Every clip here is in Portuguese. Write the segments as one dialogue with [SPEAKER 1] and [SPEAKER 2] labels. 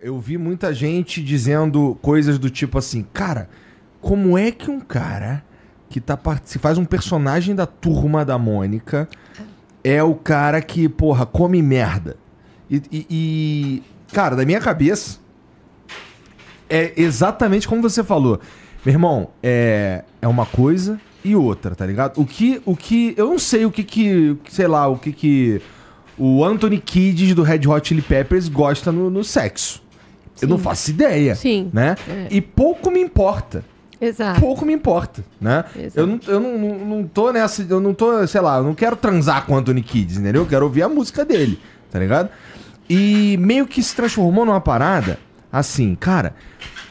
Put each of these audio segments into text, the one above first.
[SPEAKER 1] Eu vi muita gente dizendo coisas do tipo assim, cara, como é que um cara que tá se faz um personagem da turma da Mônica é o cara que, porra, come merda. E, e, e, cara, da minha cabeça, é exatamente como você falou. Meu irmão, é, é uma coisa e outra, tá ligado? O que, o que, eu não sei o que que, sei lá, o que que o Anthony Kidd do Red Hot Chili Peppers gosta no, no sexo. Eu não faço ideia. Sim. Né? É. E pouco me importa. Exato. Pouco me importa, né? Exato. Eu, não, eu não, não, não tô nessa. Eu não tô, sei lá, eu não quero transar com o Anthony Kids, entendeu? Eu quero ouvir a música dele, tá ligado? E meio que se transformou numa parada assim, cara,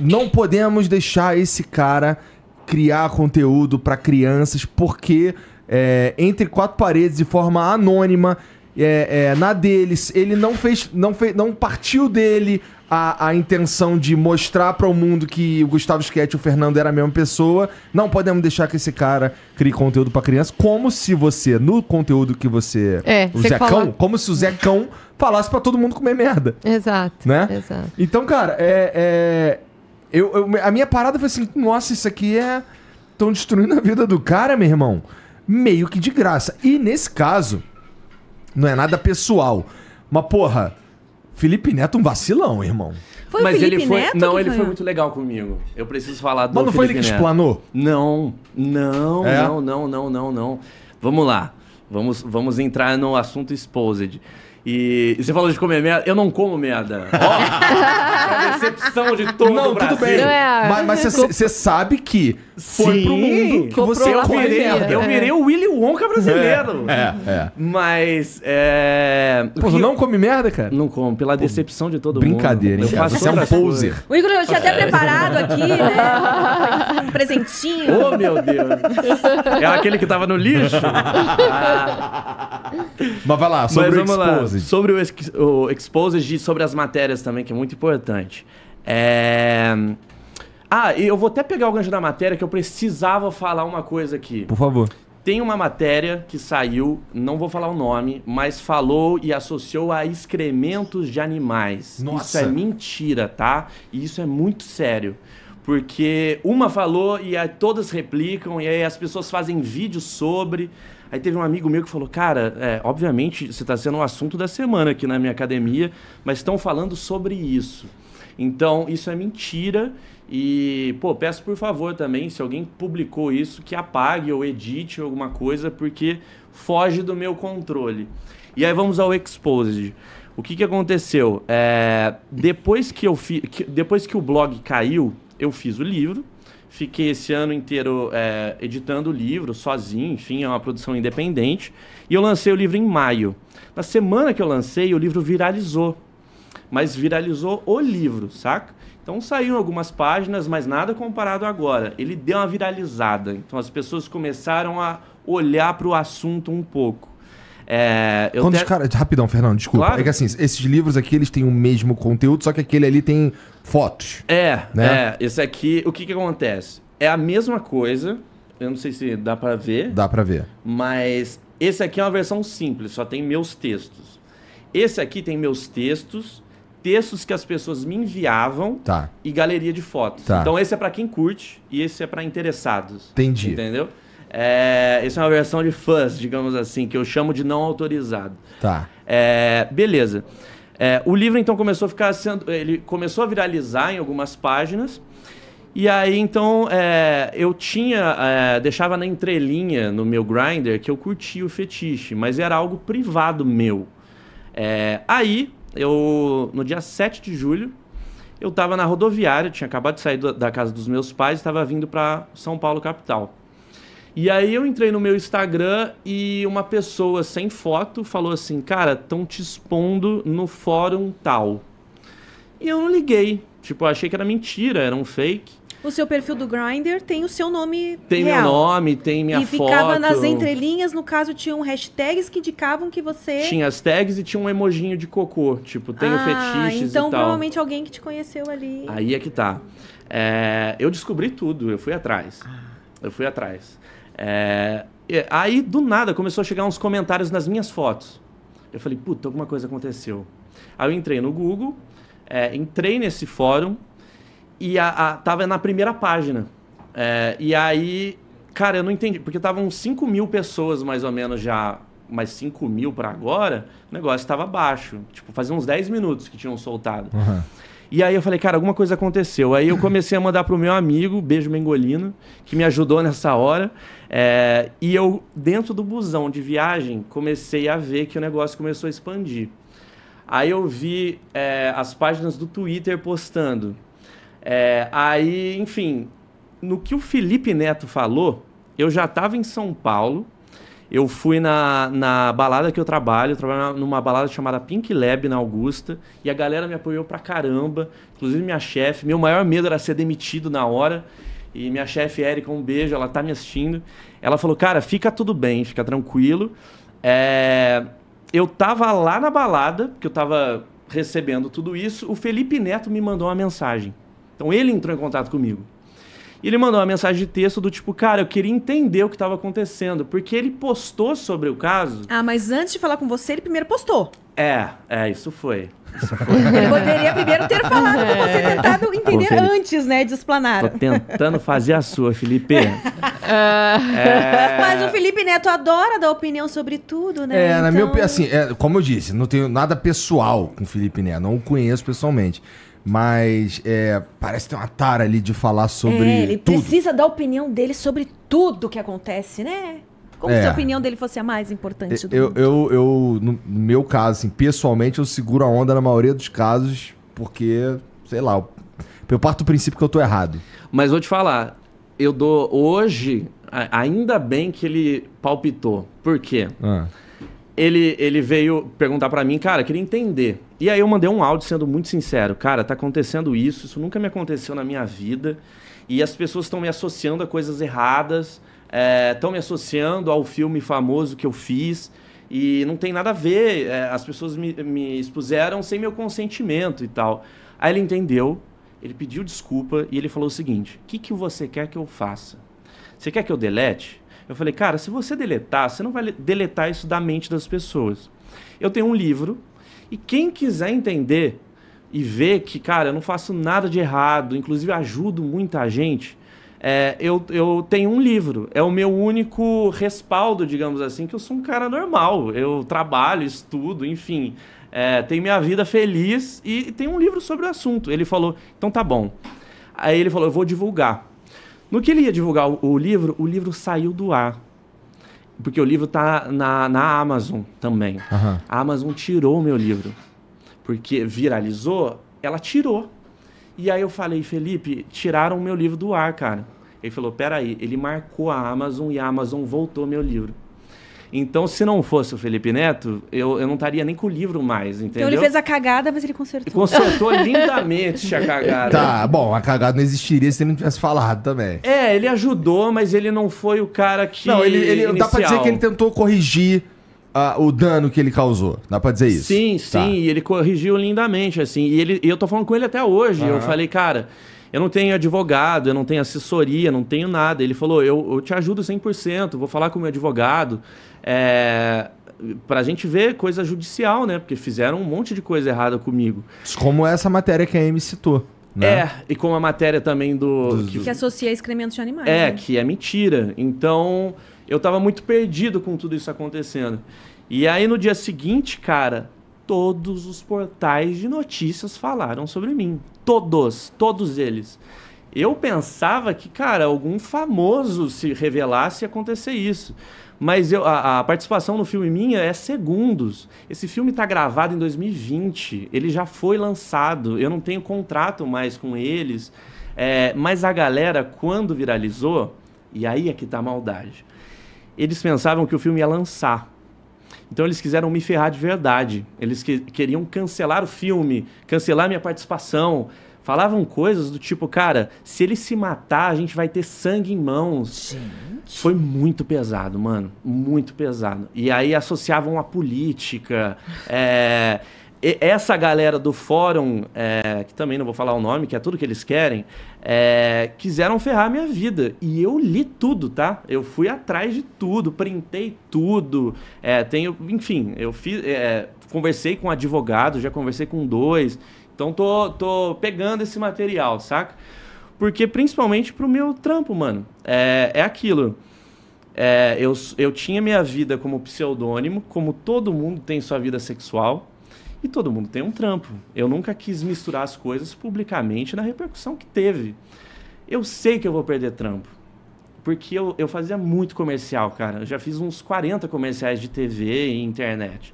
[SPEAKER 1] não podemos deixar esse cara criar conteúdo para crianças, porque é, entre quatro paredes de forma anônima é, é, na deles. Ele não fez, não fez, não partiu dele a, a intenção de mostrar para o mundo que o Gustavo Schietti e o Fernando era a mesma pessoa. Não podemos deixar que esse cara crie conteúdo para criança. Como se você, no conteúdo que você, é, o Zecão, Cão, como se o Zecão falasse para todo mundo comer merda. Exato. Né? Exato. Então, cara, é, é, eu, eu, a minha parada foi assim, nossa, isso aqui é estão destruindo a vida do cara, meu irmão. Meio que de graça. E nesse caso, não é nada pessoal. Mas, porra, Felipe Neto é um vacilão, irmão.
[SPEAKER 2] Foi Mas o Felipe ele foi. Neto não, ele foi? muito legal comigo. Eu preciso falar do. Mas não Felipe foi ele que Neto. explanou? Não, não, é? não, não, não, não, não. Vamos lá. Vamos, vamos entrar no assunto Exposed. E, e você falou de comer merda. Eu não como merda. Ó, é a decepção de todo Não, o Brasil. tudo bem. é. Mas- Mas
[SPEAKER 1] você sabe que
[SPEAKER 2] foi Sim. pro mundo que Comprou você eu come virei, merda. eu virei o Willy Wonka é, brasileiro. É, é. Mas. É, Pô, não come merda, cara? Não como, pela decepção de todo Brincadeira, mundo. brincadeira cara? Você é um poser. O Igor eu tinha até preparado aqui, né? Um
[SPEAKER 3] presentinho. Oh, meu Deus.
[SPEAKER 2] É aquele que tava no lixo. Mas vai lá, sobre o vamos lá. Expose. Exposed. Sobre o, o Exposed e sobre as matérias também, que é muito importante. É... Ah, e eu vou até pegar o gancho da matéria, que eu precisava falar uma coisa aqui. Por favor. Tem uma matéria que saiu, não vou falar o nome, mas falou e associou a excrementos de animais. Nossa. Isso é mentira, tá? E isso é muito sério. Porque uma falou e todas replicam, e aí as pessoas fazem vídeos sobre. Aí teve um amigo meu que falou: Cara, é, obviamente você está sendo o um assunto da semana aqui na minha academia, mas estão falando sobre isso. Então, isso é mentira. E, pô, peço por favor também, se alguém publicou isso, que apague ou edite alguma coisa, porque foge do meu controle. E aí vamos ao Exposed. O que, que aconteceu? É, depois, que eu fi, que, depois que o blog caiu, eu fiz o livro Fiquei esse ano inteiro é, editando o livro sozinho, enfim, é uma produção independente. E eu lancei o livro em maio. Na semana que eu lancei, o livro viralizou. Mas viralizou o livro, saca? Então saíram algumas páginas, mas nada comparado agora. Ele deu uma viralizada. Então as pessoas começaram a olhar para o assunto um pouco. É, Quando os caras.
[SPEAKER 1] Rapidão, Fernando, desculpa. Claro. É que assim, esses livros aqui eles têm o mesmo conteúdo, só que aquele ali tem fotos.
[SPEAKER 2] É, né? é. Esse aqui, o que, que acontece? É a mesma coisa. Eu não sei se dá para ver. Dá para ver. Mas esse aqui é uma versão simples, só tem meus textos. Esse aqui tem meus textos, textos que as pessoas me enviavam tá. e galeria de fotos. Tá. Então esse é para quem curte e esse é para interessados. Entendi. Entendeu? É, essa é uma versão de fãs, digamos assim, que eu chamo de não autorizado. Tá. É, beleza. É, o livro então começou a ficar sendo, ele começou a viralizar em algumas páginas. E aí então é, eu tinha é, deixava na entrelinha no meu grinder que eu curtia o fetiche, mas era algo privado meu. É, aí eu no dia 7 de julho eu estava na rodoviária, tinha acabado de sair da casa dos meus pais, e estava vindo para São Paulo capital. E aí eu entrei no meu Instagram e uma pessoa sem foto falou assim: "Cara, estão te expondo no fórum tal". E eu não liguei. Tipo, eu achei que era mentira, era um fake.
[SPEAKER 3] O seu perfil do Grindr tem o seu nome Tem real. meu nome,
[SPEAKER 2] tem minha e foto. E ficava nas entrelinhas,
[SPEAKER 3] no caso, tinham hashtags que indicavam que você... Tinha
[SPEAKER 2] as tags e tinha um emojinho de cocô. Tipo, tenho ah, fetiches então, e tal. então provavelmente
[SPEAKER 3] alguém que te conheceu ali. Aí
[SPEAKER 2] é que tá. É, eu descobri tudo, eu fui atrás. Ah. Eu fui atrás. É, aí, do nada, começou a chegar uns comentários nas minhas fotos. Eu falei, puta, alguma coisa aconteceu. Aí eu entrei no Google, é, entrei nesse fórum e a, a, tava na primeira página. É, e aí, cara, eu não entendi, porque estavam 5 mil pessoas mais ou menos já, mais 5 mil para agora, o negócio estava baixo. Tipo, fazia uns 10 minutos que tinham soltado. Uhum. E aí eu falei, cara, alguma coisa aconteceu. Aí eu comecei a mandar pro meu amigo, Beijo Mengolino, que me ajudou nessa hora. É, e eu, dentro do busão de viagem, comecei a ver que o negócio começou a expandir. Aí eu vi é, as páginas do Twitter postando. É, aí, enfim, no que o Felipe Neto falou, eu já estava em São Paulo eu fui na, na balada que eu trabalho, eu trabalho numa balada chamada Pink Lab na Augusta, e a galera me apoiou pra caramba, inclusive minha chefe. Meu maior medo era ser demitido na hora. E minha chefe, Erika, um beijo, ela tá me assistindo. Ela falou: Cara, fica tudo bem, fica tranquilo. É... Eu tava lá na balada, que eu tava recebendo tudo isso. O Felipe Neto me mandou uma mensagem. Então ele entrou em contato comigo. E ele mandou uma mensagem de texto do tipo, cara, eu queria entender o que estava acontecendo, porque ele postou sobre o caso.
[SPEAKER 3] Ah, mas antes de falar com você, ele primeiro postou.
[SPEAKER 2] É, é, isso foi. Isso foi. Ele poderia primeiro
[SPEAKER 3] ter falado é. com você,
[SPEAKER 2] tentado entender Pô,
[SPEAKER 3] antes, né, de explanar. Tô tentando
[SPEAKER 2] fazer a sua, Felipe. é...
[SPEAKER 3] Mas o Felipe Neto adora dar opinião sobre tudo, né? É, então... na minha então opinião, assim,
[SPEAKER 1] é, como eu disse, não tenho nada pessoal com o Felipe Neto, não o conheço pessoalmente mas é, parece ter uma tara ali de falar sobre. É, ele tudo. precisa
[SPEAKER 3] da opinião dele sobre tudo que acontece, né? Como é. se a opinião dele fosse a mais importante do eu, mundo.
[SPEAKER 1] Eu, eu, no meu caso, assim, pessoalmente, eu seguro a onda na maioria dos casos, porque, sei lá, eu parto do princípio que eu tô errado.
[SPEAKER 2] Mas vou te falar, eu dou. Hoje, ainda bem que ele palpitou. Por quê? Ah ele, ele veio perguntar para mim, cara, queria entender. E aí eu mandei um áudio sendo muito sincero. Cara, tá acontecendo isso, isso nunca me aconteceu na minha vida. E as pessoas estão me associando a coisas erradas, estão eh, é, me associando ao filme famoso que eu fiz. E não tem nada a ver, é, as pessoas me, me expuseram sem meu consentimento e tal. Aí ele entendeu, ele pediu desculpa e ele falou o seguinte: O que, que você quer que eu faça? Você quer que eu delete? Eu falei, cara, se você deletar, você não vai deletar isso da mente das pessoas. Eu tenho um livro e quem quiser entender e ver que, cara, eu não faço nada de errado, inclusive ajudo muita gente, é, eu, eu tenho um livro. É o meu único respaldo, digamos assim, que eu sou um cara normal. Eu trabalho, estudo, enfim. É, tenho minha vida feliz e, e tem um livro sobre o assunto. Ele falou, então tá bom. Aí ele falou, eu vou divulgar. No que ele ia divulgar o, o livro, o livro saiu do ar. Porque o livro tá na, na Amazon também. Uhum. A Amazon tirou o meu livro. Porque viralizou, ela tirou. E aí eu falei, Felipe, tiraram o meu livro do ar, cara. Ele falou, peraí, ele marcou a Amazon e a Amazon voltou meu livro. Então, se não fosse o Felipe Neto, eu, eu não estaria nem com o livro mais, então, entendeu? Então ele fez
[SPEAKER 3] a cagada, mas ele consertou. Consertou lindamente
[SPEAKER 2] a cagada. Tá,
[SPEAKER 1] bom, a cagada não existiria se ele não tivesse falado também.
[SPEAKER 2] É, ele ajudou, mas ele não foi o cara que. Não, ele, ele dá pra dizer que ele tentou
[SPEAKER 1] corrigir. Ah, o dano que ele causou. Dá pra dizer isso? Sim, sim. Tá. E
[SPEAKER 2] ele corrigiu lindamente, assim. E, ele, e eu tô falando com ele até hoje. Uhum. Eu falei, cara, eu não tenho advogado, eu não tenho assessoria, não tenho nada. Ele falou: eu, eu te ajudo 100%, vou falar com o meu advogado. É, pra gente ver coisa judicial, né? Porque fizeram um monte de coisa errada comigo.
[SPEAKER 1] Como essa matéria que a Amy citou.
[SPEAKER 2] Né? É, e como a matéria também do. do, Que, que,
[SPEAKER 3] associa excrementos de animais. É, né?
[SPEAKER 2] que é mentira. Então, eu tava muito perdido com tudo isso acontecendo. E aí no dia seguinte, cara, todos os portais de notícias falaram sobre mim. Todos, todos eles. Eu pensava que, cara, algum famoso se revelasse e acontecer isso. Mas eu, a, a, participação no filme minha é segundos. Esse filme está gravado em 2020. Ele já foi lançado. Eu não tenho contrato mais com eles. É, mas a galera, quando viralizou, e aí é que tá a maldade. Eles pensavam que o filme ia lançar então eles quiseram me ferrar de verdade. Eles que, queriam cancelar o filme, cancelar minha participação. Falavam coisas do tipo, cara, se ele se matar, a gente vai ter sangue em mãos. Gente. Foi muito pesado, mano. Muito pesado. E aí associavam a política. é essa galera do fórum, é, que também não vou falar o nome, que é tudo que eles querem, é, quiseram ferrar a minha vida. E eu li tudo, tá? Eu fui atrás de tudo, printei tudo. É, tenho, enfim, eu fiz, é, conversei com um advogado, já conversei com dois. Então tô, tô pegando esse material, saca? Porque principalmente pro meu trampo, mano. É, é aquilo. É, eu, eu tinha minha vida como pseudônimo, como todo mundo tem sua vida sexual e todo mundo tem um trampo. Eu nunca quis misturar as coisas publicamente na repercussão que teve. Eu sei que eu vou perder trampo. Porque eu, eu fazia muito comercial, cara. Eu já fiz uns 40 comerciais de TV e internet.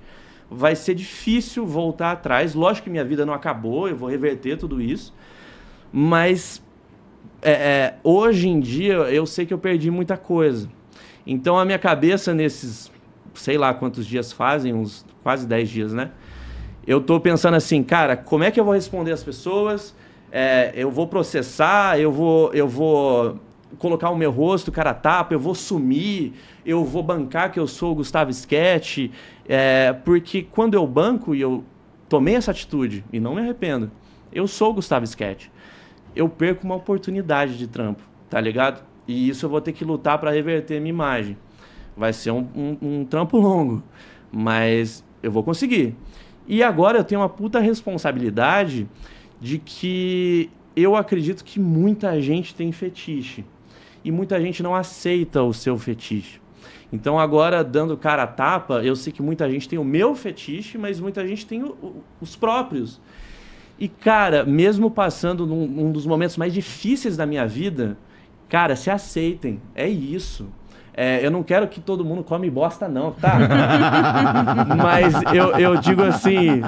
[SPEAKER 2] Vai ser difícil voltar atrás. Lógico que minha vida não acabou, eu vou reverter tudo isso. Mas é, é, hoje em dia eu sei que eu perdi muita coisa. Então a minha cabeça nesses, sei lá quantos dias fazem, uns quase 10 dias, né? eu estou pensando assim, cara, como é que eu vou responder as pessoas? É, eu vou processar, eu vou, eu vou colocar o meu rosto, cara tapa, eu vou sumir, eu vou bancar que eu sou o Gustavo Sketch, é, porque quando eu banco e eu tomei essa atitude e não me arrependo, eu sou o Gustavo Sketch. Eu perco uma oportunidade de trampo, tá ligado? E isso eu vou ter que lutar para reverter minha imagem. Vai ser um, um, um trampo longo, mas eu vou conseguir. E agora eu tenho uma puta responsabilidade de que eu acredito que muita gente tem fetiche. E muita gente não aceita o seu fetiche. Então agora, dando cara a tapa, eu sei que muita gente tem o meu fetiche, mas muita gente tem o, o, os próprios. E, cara, mesmo passando num um dos momentos mais difíceis da minha vida, cara, se aceitem. É isso. É, eu não quero que todo mundo come bosta, não, tá? Mas eu, eu digo assim.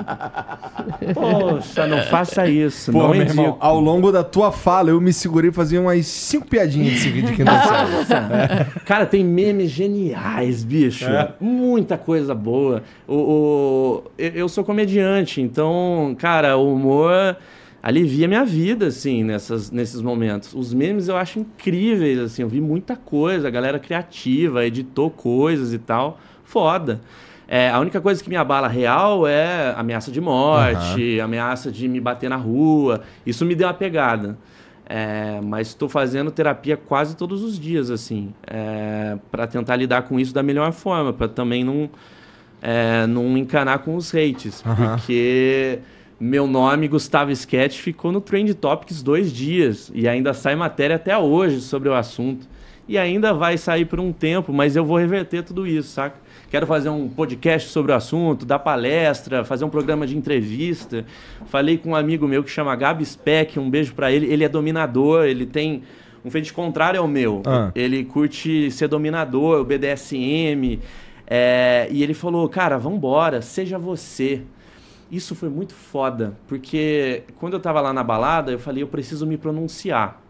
[SPEAKER 2] Poxa, não faça isso. Pô, não meu indico. irmão,
[SPEAKER 1] ao longo da tua fala, eu me segurei e fazer umas cinco piadinhas desse vídeo
[SPEAKER 2] que não é. Cara, tem memes geniais, bicho. É. Muita coisa boa. O, o, eu sou comediante, então, cara, o humor alivia minha vida, assim, nessas, nesses momentos. Os memes eu acho incríveis, assim, eu vi muita coisa, a galera criativa, editou coisas e tal, foda. É, a única coisa que me abala real é ameaça de morte, uhum. ameaça de me bater na rua. Isso me deu uma pegada. É, mas estou fazendo terapia quase todos os dias, assim, é, para tentar lidar com isso da melhor forma, para também não, é, não encanar com os hates. Uhum. Porque meu nome, Gustavo Sketch, ficou no Trend Topics dois dias e ainda sai matéria até hoje sobre o assunto. E ainda vai sair por um tempo, mas eu vou reverter tudo isso, saca? Quero fazer um podcast sobre o assunto, dar palestra, fazer um programa de entrevista. Falei com um amigo meu que chama Gabi Speck, um beijo para ele. Ele é dominador, ele tem um feito contrário ao meu. Ah. Ele curte ser dominador, o BDSM. É... E ele falou, cara, vambora, seja você. Isso foi muito foda, porque quando eu tava lá na balada, eu falei, eu preciso me pronunciar.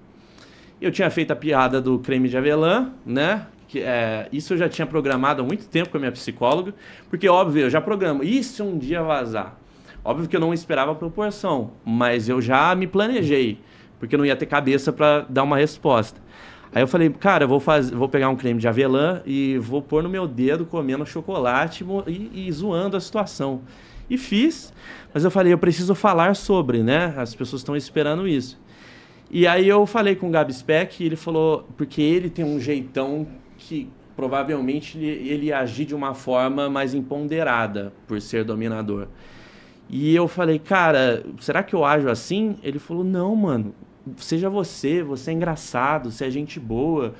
[SPEAKER 2] Eu tinha feito a piada do creme de avelã, né? Que, é, isso eu já tinha programado há muito tempo com a minha psicóloga, porque óbvio, eu já programo, isso um dia vazar. Óbvio que eu não esperava a proporção, mas eu já me planejei, porque eu não ia ter cabeça para dar uma resposta. Aí eu falei, cara, eu vou, fazer vou pegar um creme de avelã e vou pôr no meu dedo comendo chocolate e, e zoando a situação. E fiz, mas eu falei, eu preciso falar sobre, né? As pessoas estão esperando isso. E aí eu falei com o Gabi Speck e ele falou, porque ele tem um jeitão que provavelmente ele, ele agir de uma forma mais empoderada por ser dominador. E eu falei, cara, será que eu ajo assim? Ele falou, não, mano, seja você, você é engraçado, você é gente boa,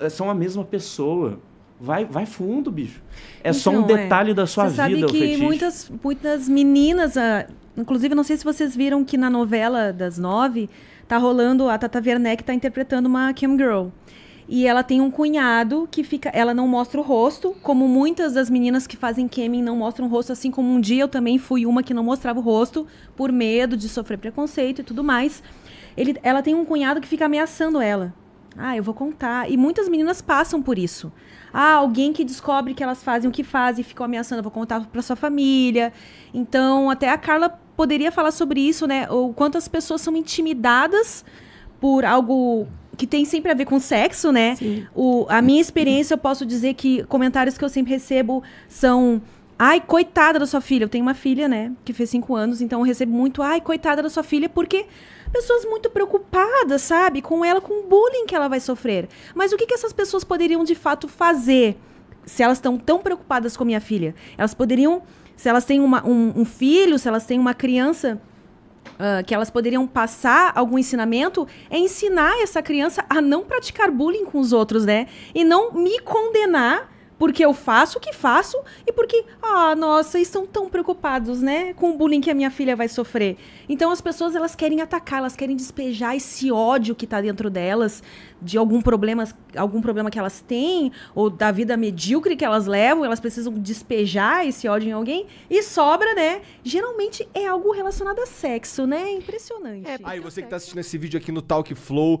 [SPEAKER 2] é, são a mesma pessoa. Vai, vai fundo, bicho. É então, só um então, é. detalhe é. da sua Você vida, sabe que muitas,
[SPEAKER 3] muitas meninas, ah, inclusive, não sei se vocês viram que na novela das nove, tá rolando, a Tata Werneck tá interpretando uma Kim Girl. E ela tem um cunhado que fica. Ela não mostra o rosto, como muitas das meninas que fazem camming não mostram o rosto, assim como um dia eu também fui uma que não mostrava o rosto, por medo de sofrer preconceito e tudo mais. Ele, ela tem um cunhado que fica ameaçando ela. Ah, eu vou contar. E muitas meninas passam por isso. Ah, alguém que descobre que elas fazem o que fazem e ficou ameaçando, eu vou contar para sua família. Então, até a Carla poderia falar sobre isso, né? O quanto as pessoas são intimidadas por algo que tem sempre a ver com sexo, né? Sim. O, a minha experiência, eu posso dizer que comentários que eu sempre recebo são Ai, coitada da sua filha. Eu tenho uma filha, né? Que fez cinco anos, então eu recebo muito. Ai, coitada da sua filha, porque pessoas muito preocupadas, sabe? Com ela, com o bullying que ela vai sofrer. Mas o que, que essas pessoas poderiam de fato fazer se elas estão tão preocupadas com a minha filha? Elas poderiam, se elas têm uma, um, um filho, se elas têm uma criança. Uh, que elas poderiam passar algum ensinamento é ensinar essa criança a não praticar bullying com os outros, né? E não me condenar porque eu faço o que faço e porque, ah, nossa, estão tão preocupados, né, com o bullying que a minha filha vai sofrer. Então as pessoas elas querem atacar, elas querem despejar esse ódio que está dentro delas de algum problema, algum problema que elas têm ou da vida medíocre que elas levam, elas precisam despejar esse ódio em alguém e sobra, né? Geralmente é algo relacionado a sexo, né? É impressionante. É, aí ah,
[SPEAKER 1] você que está assistindo esse vídeo aqui no Talk Flow